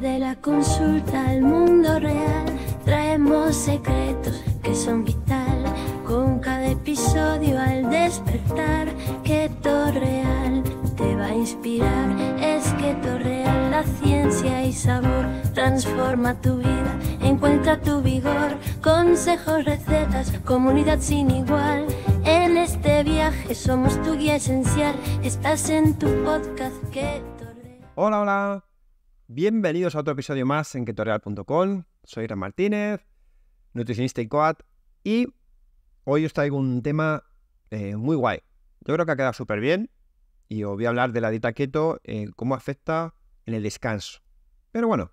de la consulta al mundo real traemos secretos que son vital con cada episodio al despertar que real te va a inspirar es que real la ciencia y sabor transforma tu vida encuentra tu vigor consejos recetas comunidad sin igual en este viaje somos tu guía esencial estás en tu podcast que Hola, hola, Bienvenidos a otro episodio más en Ketoreal.com. Soy Ram Martínez, nutricionista y coad, y hoy os traigo un tema eh, muy guay. Yo creo que ha quedado súper bien y os voy a hablar de la dieta keto, eh, cómo afecta en el descanso. Pero bueno,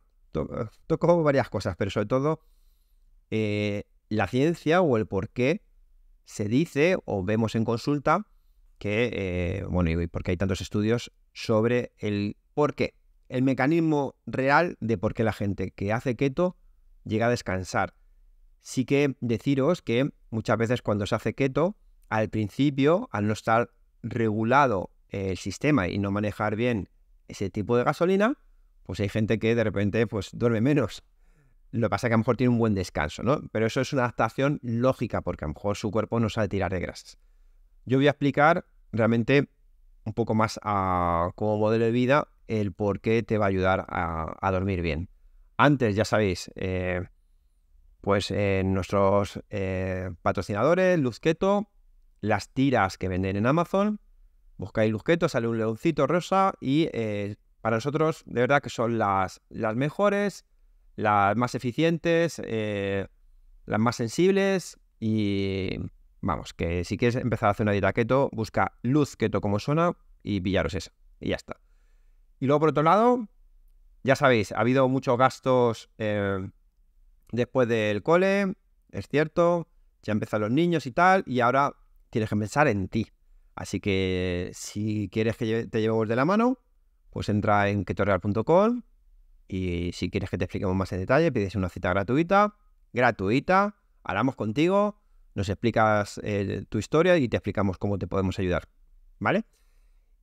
toco varias cosas, pero sobre todo eh, la ciencia o el por qué se dice o vemos en consulta que, bueno, y porque hay tantos estudios sobre el por qué el mecanismo real de por qué la gente que hace keto llega a descansar. Sí que deciros que muchas veces cuando se hace keto, al principio, al no estar regulado el sistema y no manejar bien ese tipo de gasolina, pues hay gente que de repente pues, duerme menos. Lo que pasa es que a lo mejor tiene un buen descanso, ¿no? Pero eso es una adaptación lógica, porque a lo mejor su cuerpo no sabe tirar de grasas. Yo voy a explicar realmente un poco más como modelo de vida el por qué te va a ayudar a, dormir bien. Antes, ya sabéis, eh, pues eh, nuestros eh, patrocinadores, Luzqueto, las tiras que venden en Amazon, buscáis Keto, sale un leoncito rosa y para nosotros de verdad que son las, las mejores, las más eficientes, las más sensibles y vamos, que si quieres empezar a hacer una dieta keto, busca Luz Keto como suena y pillaros esa y ya está. Y luego, por otro lado, ya sabéis, ha habido muchos gastos eh, después del cole, es cierto, ya empiezan los niños y tal, y ahora tienes que pensar en ti. Así que si quieres que te llevemos de la mano, pues entra en ketorreal.com y si quieres que te expliquemos más en detalle, pides una cita gratuita, gratuita, hablamos contigo, nos explicas eh, tu historia y te explicamos cómo te podemos ayudar. ¿Vale?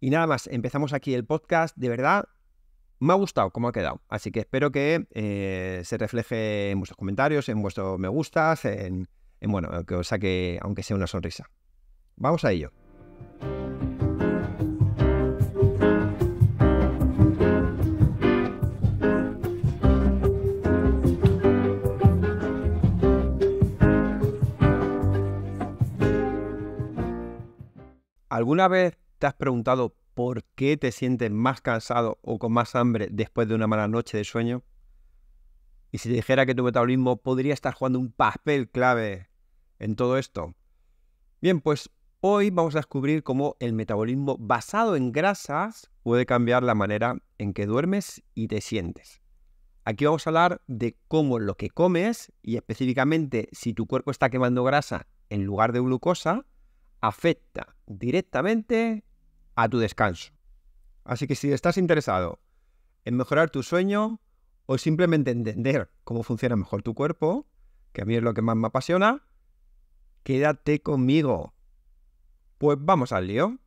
Y nada más, empezamos aquí el podcast. De verdad, me ha gustado cómo ha quedado. Así que espero que eh, se refleje en vuestros comentarios, en vuestros me gustas, en, en bueno, que os saque, aunque sea una sonrisa. Vamos a ello. ¿Alguna vez ¿Te has preguntado por qué te sientes más cansado o con más hambre después de una mala noche de sueño? Y si te dijera que tu metabolismo podría estar jugando un papel clave en todo esto. Bien, pues hoy vamos a descubrir cómo el metabolismo basado en grasas puede cambiar la manera en que duermes y te sientes. Aquí vamos a hablar de cómo lo que comes y específicamente si tu cuerpo está quemando grasa en lugar de glucosa afecta directamente a tu descanso. Así que si estás interesado en mejorar tu sueño o simplemente entender cómo funciona mejor tu cuerpo, que a mí es lo que más me apasiona, quédate conmigo. Pues vamos al lío.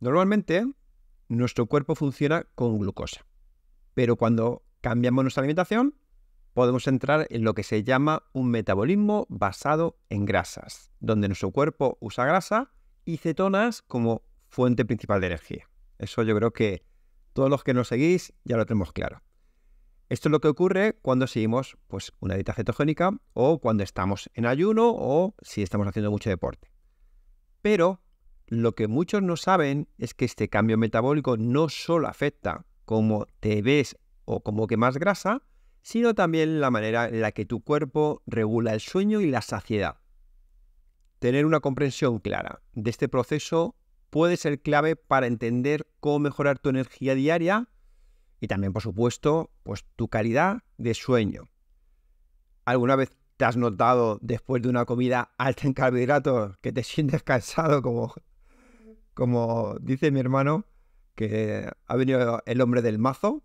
Normalmente nuestro cuerpo funciona con glucosa, pero cuando cambiamos nuestra alimentación podemos entrar en lo que se llama un metabolismo basado en grasas, donde nuestro cuerpo usa grasa y cetonas como fuente principal de energía. Eso yo creo que todos los que nos seguís ya lo tenemos claro. Esto es lo que ocurre cuando seguimos pues, una dieta cetogénica o cuando estamos en ayuno o si estamos haciendo mucho deporte. Pero lo que muchos no saben es que este cambio metabólico no solo afecta cómo te ves o cómo quemas grasa, sino también la manera en la que tu cuerpo regula el sueño y la saciedad. Tener una comprensión clara de este proceso puede ser clave para entender cómo mejorar tu energía diaria y también, por supuesto, pues tu calidad de sueño. ¿Alguna vez te has notado después de una comida alta en carbohidratos que te sientes cansado como, como dice mi hermano? que ha venido el hombre del mazo,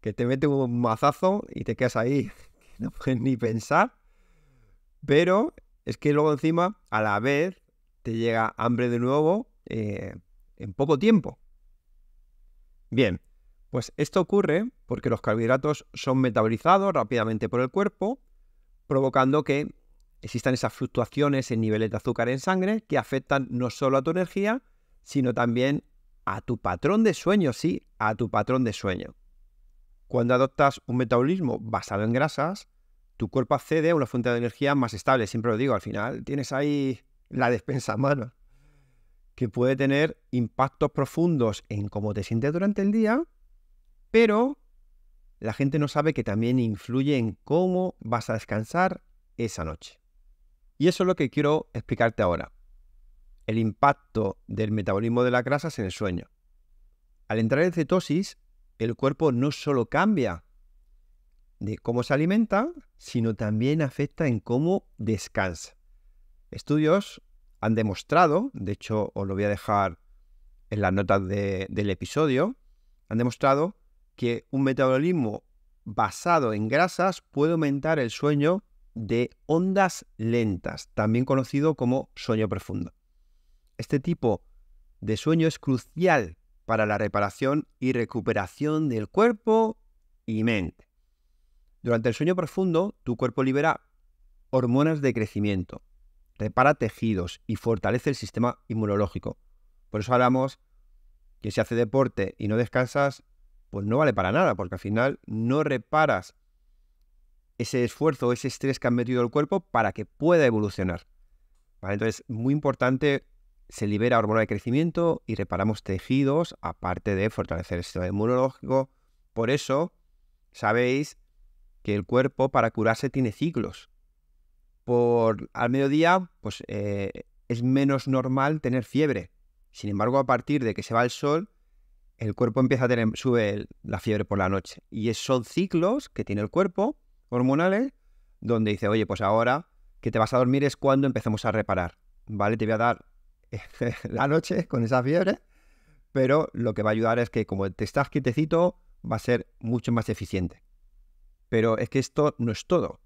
que te mete un mazazo y te quedas ahí, no puedes ni pensar. Pero es que luego encima, a la vez, te llega hambre de nuevo eh, en poco tiempo. Bien, pues esto ocurre porque los carbohidratos son metabolizados rápidamente por el cuerpo, provocando que existan esas fluctuaciones en niveles de azúcar en sangre que afectan no solo a tu energía, sino también a tu patrón de sueño, sí, a tu patrón de sueño. Cuando adoptas un metabolismo basado en grasas, tu cuerpo accede a una fuente de energía más estable, siempre lo digo, al final tienes ahí la despensa a mano, que puede tener impactos profundos en cómo te sientes durante el día, pero la gente no sabe que también influye en cómo vas a descansar esa noche. Y eso es lo que quiero explicarte ahora. El impacto del metabolismo de las grasas en el sueño. Al entrar en cetosis, el cuerpo no solo cambia de cómo se alimenta, sino también afecta en cómo descansa estudios han demostrado, de hecho os lo voy a dejar en las notas del episodio, han demostrado que un metabolismo basado en grasas puede aumentar el sueño de ondas lentas, también conocido como sueño profundo. Este tipo de sueño es crucial para la reparación y recuperación del cuerpo y mente. Durante el sueño profundo, tu cuerpo libera hormonas de crecimiento, repara tejidos y fortalece el sistema inmunológico. Por eso hablamos que si hace deporte y no descansas, pues no vale para nada, porque al final no reparas ese esfuerzo, ese estrés que han metido el cuerpo para que pueda evolucionar. Entonces, muy importante, se libera hormona de crecimiento y reparamos tejidos, aparte de fortalecer el sistema inmunológico. Por eso, sabéis que el cuerpo para curarse tiene ciclos por al mediodía, pues eh, es menos normal tener fiebre. Sin embargo, a partir de que se va el sol, el cuerpo empieza a tener, sube la fiebre por la noche. Y son ciclos que tiene el cuerpo, hormonales, donde dice, oye, pues ahora que te vas a dormir es cuando empezamos a reparar. ¿Vale? Te voy a dar la noche con esa fiebre, pero lo que va a ayudar es que como te estás quietecito, va a ser mucho más eficiente. Pero es que esto no es todo.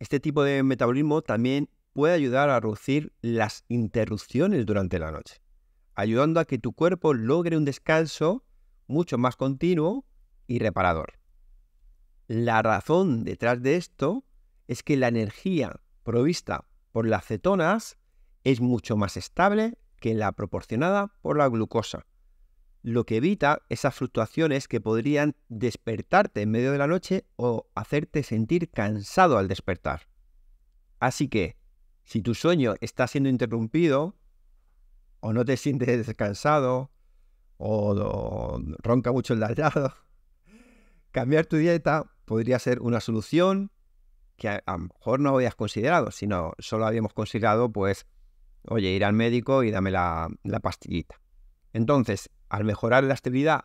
Este tipo de metabolismo también puede ayudar a reducir las interrupciones durante la noche, ayudando a que tu cuerpo logre un descanso mucho más continuo y reparador. La razón detrás de esto es que la energía provista por las cetonas es mucho más estable que la proporcionada por la glucosa, lo que evita esas fluctuaciones que podrían despertarte en medio de la noche o hacerte sentir cansado al despertar. Así que, si tu sueño está siendo interrumpido, o no te sientes descansado, o, ronca mucho el lado, cambiar tu dieta podría ser una solución que a, lo mejor no habías considerado, sino solo habíamos considerado, pues, oye, ir al médico y dame la, la pastillita. Entonces, al mejorar la estabilidad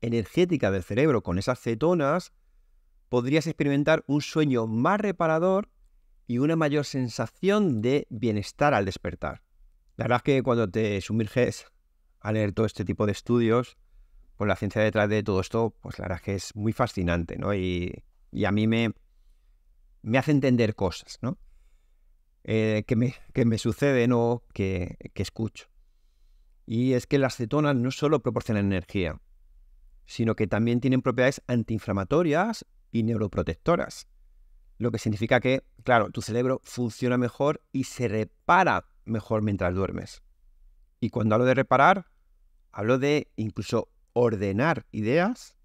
energética del cerebro con esas cetonas, podrías experimentar un sueño más reparador y una mayor sensación de bienestar al despertar. La verdad es que cuando te sumerges a leer todo este tipo de estudios, con la ciencia detrás de todo esto, pues la verdad es que es muy fascinante, ¿no? Y, a mí me, me hace entender cosas, ¿no? Eh, que, me, que me suceden o que, que escucho. Y es que las cetonas no solo proporcionan energía, sino que también tienen propiedades antiinflamatorias y neuroprotectoras. Lo que significa que, claro, tu cerebro funciona mejor y se repara mejor mientras duermes. Y cuando hablo de reparar, hablo de incluso ordenar ideas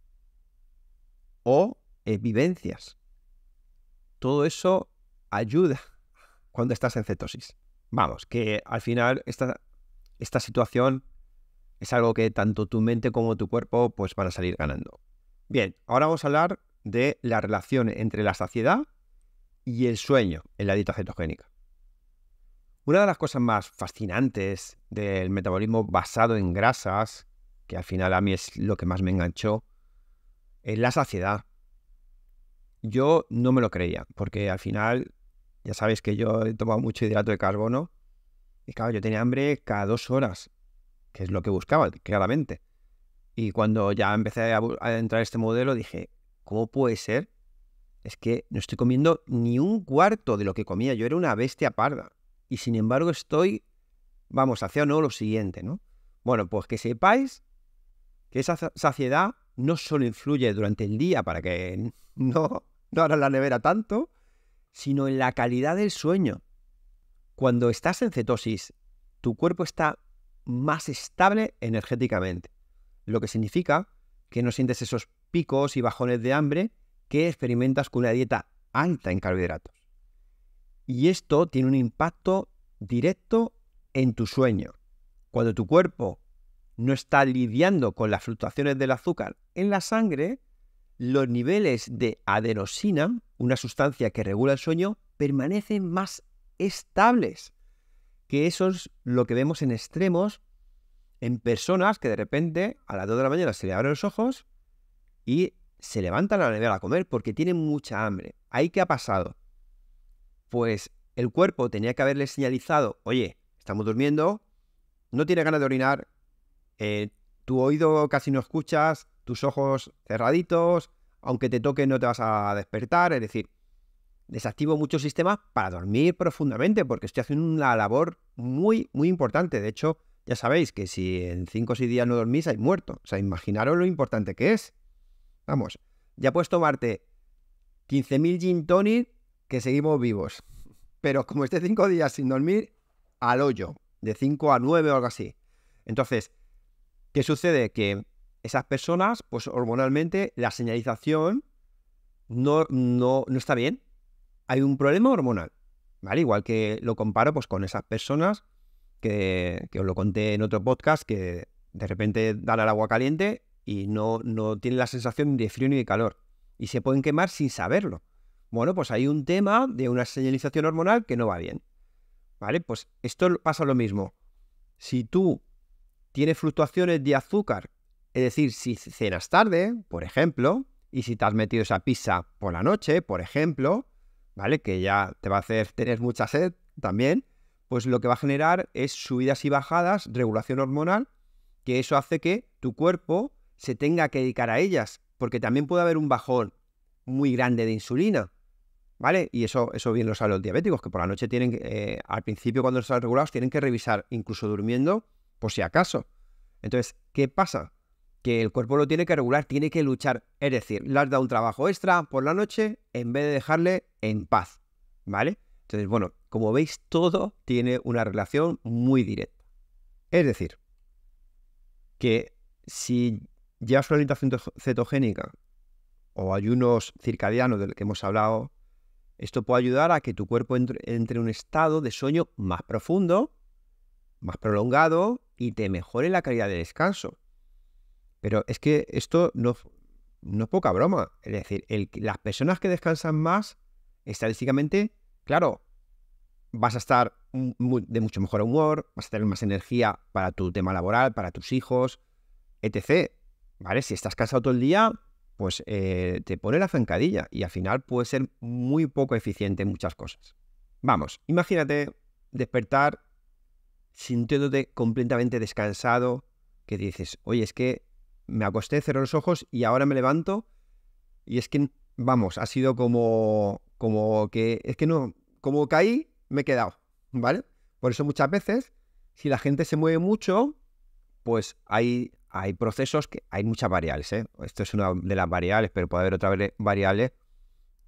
o vivencias. Todo eso ayuda cuando estás en cetosis. Vamos, que al final esta situación es algo que tanto tu mente como tu cuerpo pues van a salir ganando. Bien, ahora vamos a hablar de la relación entre la saciedad y el sueño en la dieta cetogénica. Una de las cosas más fascinantes del metabolismo basado en grasas, que al final a mí es lo que más me enganchó, es la saciedad. Yo no me lo creía, porque al final, ya sabéis que yo he tomado mucho hidrato de carbono y claro, yo tenía hambre cada dos horas, que es lo que buscaba, claramente. Y cuando ya empecé a, entrar en este modelo, dije, ¿cómo puede ser? Es que no estoy comiendo ni un cuarto de lo que comía. Yo era una bestia parda. Y sin embargo estoy, vamos, hacia no lo siguiente, ¿no? Bueno, pues que sepáis que esa saciedad no solo influye durante el día para que no, no la nevera tanto, sino en la calidad del sueño. Cuando estás en cetosis, tu cuerpo está más estable energéticamente, lo que significa que no sientes esos picos y bajones de hambre que experimentas con una dieta alta en carbohidratos. Y esto tiene un impacto directo en tu sueño. Cuando tu cuerpo no está lidiando con las fluctuaciones del azúcar en la sangre, los niveles de adenosina, una sustancia que regula el sueño, permanecen más estables. Que eso es lo que vemos en extremos, en personas que de repente a las 2 de la mañana se le abren los ojos y se levantan a la nevera a comer porque tienen mucha hambre. ¿Ahí qué ha pasado? Pues el cuerpo tenía que haberle señalizado, oye, estamos durmiendo, no tiene ganas de orinar, eh, tu oído casi no escuchas, tus ojos cerraditos, aunque te toque no te vas a despertar, es decir, desactivo muchos sistemas para dormir profundamente, porque estoy haciendo una labor muy, muy importante. De hecho, ya sabéis que si en 5 o 6 días no dormís, hay muerto. O sea, imaginaros lo importante que es. Vamos, ya puedes tomarte 15.000 gin tonic que seguimos vivos. Pero como esté 5 días sin dormir, al hoyo, de 5 a 9 o algo así. Entonces, ¿qué sucede? Que esas personas, pues hormonalmente, la señalización no, no está bien hay un problema hormonal, ¿vale? Igual que lo comparo pues, con esas personas que, que os lo conté en otro podcast, que de repente dan al agua caliente y no, no tienen la sensación de frío ni de calor. Y se pueden quemar sin saberlo. Bueno, pues hay un tema de una señalización hormonal que no va bien. ¿Vale? Pues esto pasa lo mismo. Si tú tienes fluctuaciones de azúcar, es decir, si cenas tarde, por ejemplo, y si te has metido esa pizza por la noche, por ejemplo, ¿vale? Que ya te va a hacer tener mucha sed también, pues lo que va a generar es subidas y bajadas, regulación hormonal, que eso hace que tu cuerpo se tenga que dedicar a ellas, porque también puede haber un bajón muy grande de insulina, ¿vale? Y eso, eso bien lo saben los diabéticos, que por la noche tienen, eh, al principio cuando están regulados, tienen que revisar, incluso durmiendo, por si acaso. Entonces, ¿qué pasa? que el cuerpo lo tiene que regular, tiene que luchar. Es decir, le has dado un trabajo extra por la noche en vez de dejarle en paz, ¿vale? Entonces, bueno, como veis, todo tiene una relación muy directa. Es decir, que si llevas una alimentación cetogénica o ayunos circadianos del que hemos hablado, esto puede ayudar a que tu cuerpo entre, entre en un estado de sueño más profundo, más prolongado y te mejore la calidad de descanso. Pero es que esto no, no es poca broma. Es decir, las personas que descansan más, estadísticamente, claro, vas a estar de mucho mejor humor, vas a tener más energía para tu tema laboral, para tus hijos, etc. ¿Vale? Si estás cansado todo el día, pues eh, te pone la zancadilla y al final puede ser muy poco eficiente en muchas cosas. Vamos, imagínate despertar sintiéndote completamente descansado, que dices, oye, es que me acosté, cerré los ojos y ahora me levanto y es que, vamos, ha sido como, como que, es que no, como caí, me he quedado, ¿vale? Por eso muchas veces, si la gente se mueve mucho, pues hay, hay procesos que hay muchas variables, ¿eh? Esto es una de las variables, pero puede haber otras variables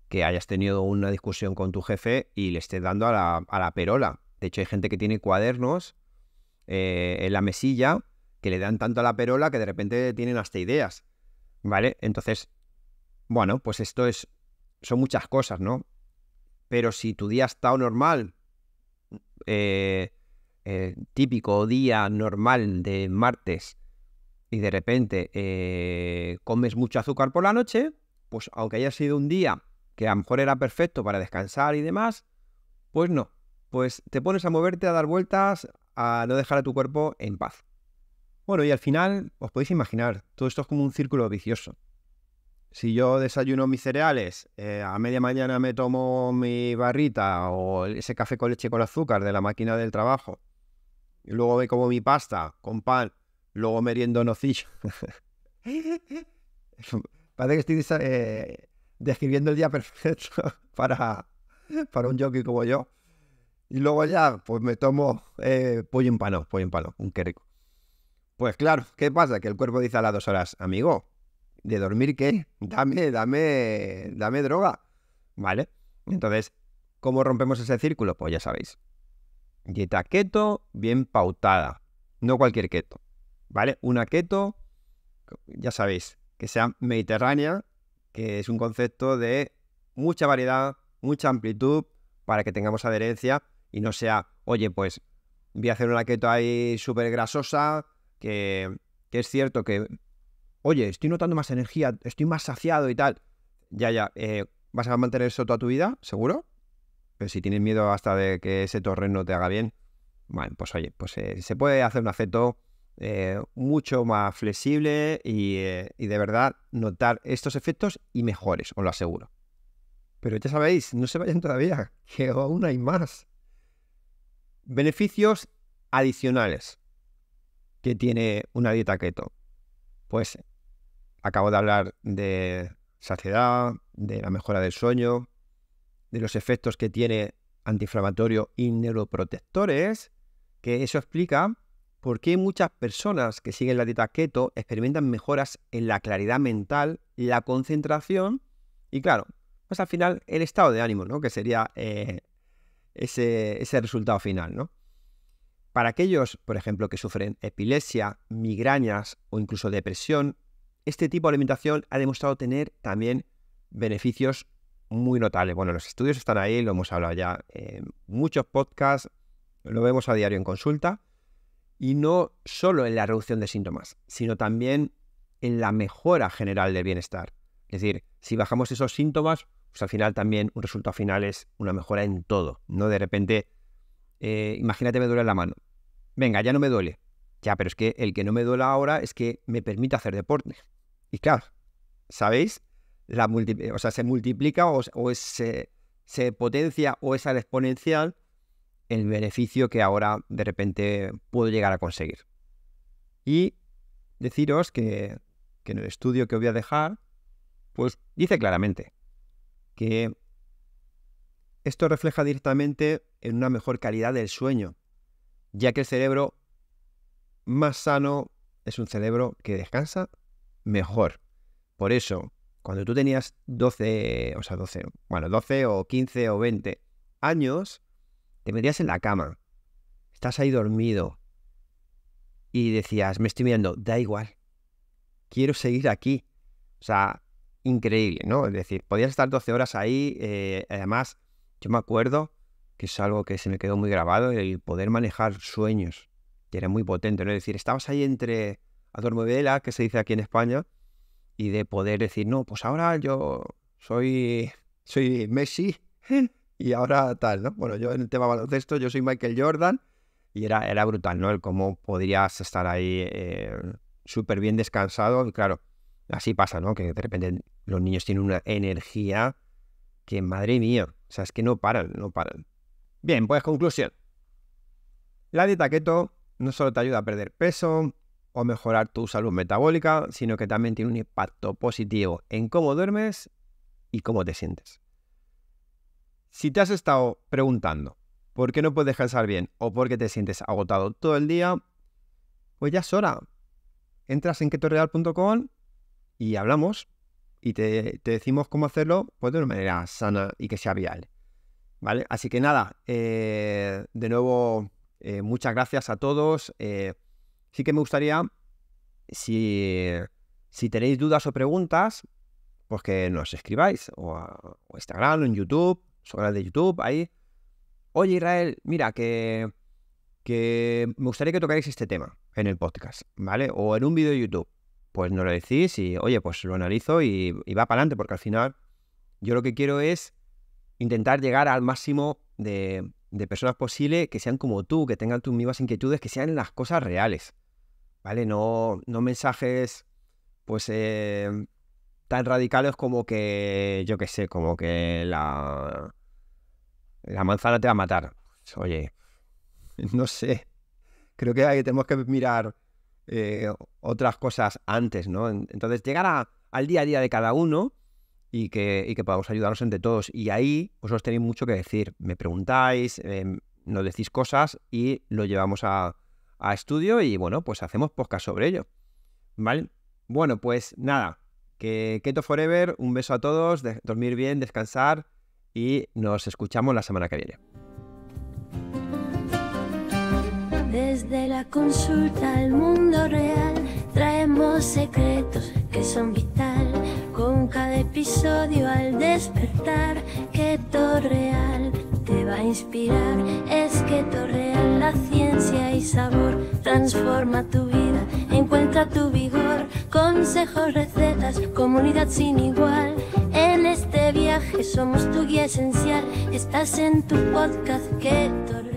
que hayas tenido una discusión con tu jefe y le estés dando a la, a la perola. De hecho, hay gente que tiene cuadernos eh, en la mesilla que le dan tanto a la perola que de repente tienen hasta ideas, ¿vale? Entonces, bueno, pues esto es, son muchas cosas, ¿no? Pero si tu día ha estado normal, eh, eh, típico día normal de martes, y de repente eh, comes mucho azúcar por la noche, pues aunque haya sido un día que a lo mejor era perfecto para descansar y demás, pues no, pues te pones a moverte, a dar vueltas, a no dejar a tu cuerpo en paz. Bueno, y al final, os podéis imaginar, todo esto es como un círculo vicioso. Si yo desayuno mis cereales, eh, a media mañana me tomo mi barrita o ese café con leche con azúcar de la máquina del trabajo, y luego me como mi pasta con pan, luego meriendo nocillo. Parece que estoy eh, describiendo el día perfecto para, para un jockey como yo. Y luego ya, pues me tomo eh, pollo en pano, pollo en palo, un querico. Pues claro, ¿qué pasa? Que el cuerpo dice a las dos horas, amigo, ¿de dormir qué? Dame, dame, dame droga. ¿Vale? Entonces, ¿cómo rompemos ese círculo? Pues ya sabéis. Dieta keto bien pautada. No cualquier keto. ¿Vale? Una keto, ya sabéis, que sea mediterránea, que es un concepto de mucha variedad, mucha amplitud, para que tengamos adherencia y no sea, oye, pues voy a hacer una keto ahí súper grasosa, que, es cierto que, oye, estoy notando más energía, estoy más saciado y tal. Ya, ya, eh, ¿vas a mantener eso toda tu vida? ¿Seguro? Pero si tienes miedo hasta de que ese no te haga bien, bueno, pues oye, pues eh, se puede hacer un aceto eh, mucho más flexible y, y, de verdad notar estos efectos y mejores, os lo aseguro. Pero ya sabéis, no se vayan todavía, que aún hay más. Beneficios adicionales que tiene una dieta keto? Pues acabo de hablar de saciedad, de la mejora del sueño, de los efectos que tiene antiinflamatorio y neuroprotectores, que eso explica por qué muchas personas que siguen la dieta keto experimentan mejoras en la claridad mental, la concentración y claro, pues al final el estado de ánimo, ¿no? Que sería eh, ese, ese resultado final, ¿no? Para aquellos, por ejemplo, que sufren epilepsia, migrañas o incluso depresión, este tipo de alimentación ha demostrado tener también beneficios muy notables. Bueno, los estudios están ahí, lo hemos hablado ya en muchos podcasts, lo vemos a diario en consulta, y no solo en la reducción de síntomas, sino también en la mejora general del bienestar. Es decir, si bajamos esos síntomas, pues al final también un resultado final es una mejora en todo. No de repente eh, imagínate me duele la mano. Venga, ya no me duele. Ya, pero es que el que no me duela ahora es que me permite hacer deporte. Y claro, ¿sabéis? La o sea, se multiplica o, se, potencia o es al exponencial el beneficio que ahora de repente puedo llegar a conseguir. Y deciros que, que en el estudio que voy a dejar, pues dice claramente que esto refleja directamente en una mejor calidad del sueño, ya que el cerebro más sano es un cerebro que descansa mejor. Por eso, cuando tú tenías 12, o sea, 12, bueno, 12 o 15 o 20 años, te metías en la cama, estás ahí dormido y decías, me estoy mirando, da igual, quiero seguir aquí. O sea, increíble, ¿no? Es decir, podías estar 12 horas ahí, eh, además yo me acuerdo que es algo que se me quedó muy grabado, el poder manejar sueños, que era muy potente, ¿no? Es decir, estabas ahí entre y vela, que se dice aquí en España, y de poder decir, no, pues ahora yo soy, soy Messi y ahora tal, ¿no? Bueno, yo en el tema baloncesto, yo soy Michael Jordan y era, era brutal, ¿no? El cómo podrías estar ahí eh, súper bien descansado y claro, así pasa, ¿no? Que de repente los niños tienen una energía que, madre mía, o sea, es que no paran, no paran. Bien, pues conclusión. La dieta keto no solo te ayuda a perder peso o mejorar tu salud metabólica, sino que también tiene un impacto positivo en cómo duermes y cómo te sientes. Si te has estado preguntando por qué no puedes descansar bien o por qué te sientes agotado todo el día, pues ya es hora. Entras en ketoreal.com y hablamos y te, decimos cómo hacerlo pues, de una manera sana y que sea vial ¿Vale? Así que nada, eh, de nuevo, eh, muchas gracias a todos. Eh, sí que me gustaría, si, si, tenéis dudas o preguntas, pues que nos escribáis, o a Instagram, o en YouTube, sobre canal de YouTube, ahí. Oye, Israel, mira, que, que me gustaría que tocarais este tema en el podcast, ¿vale? O en un vídeo de YouTube pues no lo decís y, oye, pues lo analizo y, va para adelante, porque al final yo lo que quiero es intentar llegar al máximo de, de, personas posible que sean como tú, que tengan tus mismas inquietudes, que sean las cosas reales, ¿vale? No, no mensajes, pues, eh, tan radicales como que, yo qué sé, como que la, la manzana te va a matar. Oye, no sé. Creo que ahí tenemos que mirar eh, otras cosas antes, ¿no? Entonces, llegar al día a día de cada uno y que, podamos ayudarnos entre todos. Y ahí vosotros tenéis mucho que decir. Me preguntáis, em, nos decís cosas y lo llevamos a, a estudio y bueno, pues hacemos podcast sobre ello. ¿Vale? Bueno, pues nada, que Keto Forever, un beso a todos, dormir bien, descansar y nos escuchamos la semana que viene. Desde la consulta al mundo real traemos secretos que son vital. Con cada episodio al despertar, Keto Real te va a inspirar. Es Keto Real, la ciencia y sabor. Transforma tu vida, encuentra tu vigor. Consejos, recetas, comunidad sin igual. En este viaje somos tu guía esencial. Estás en tu podcast Keto Real.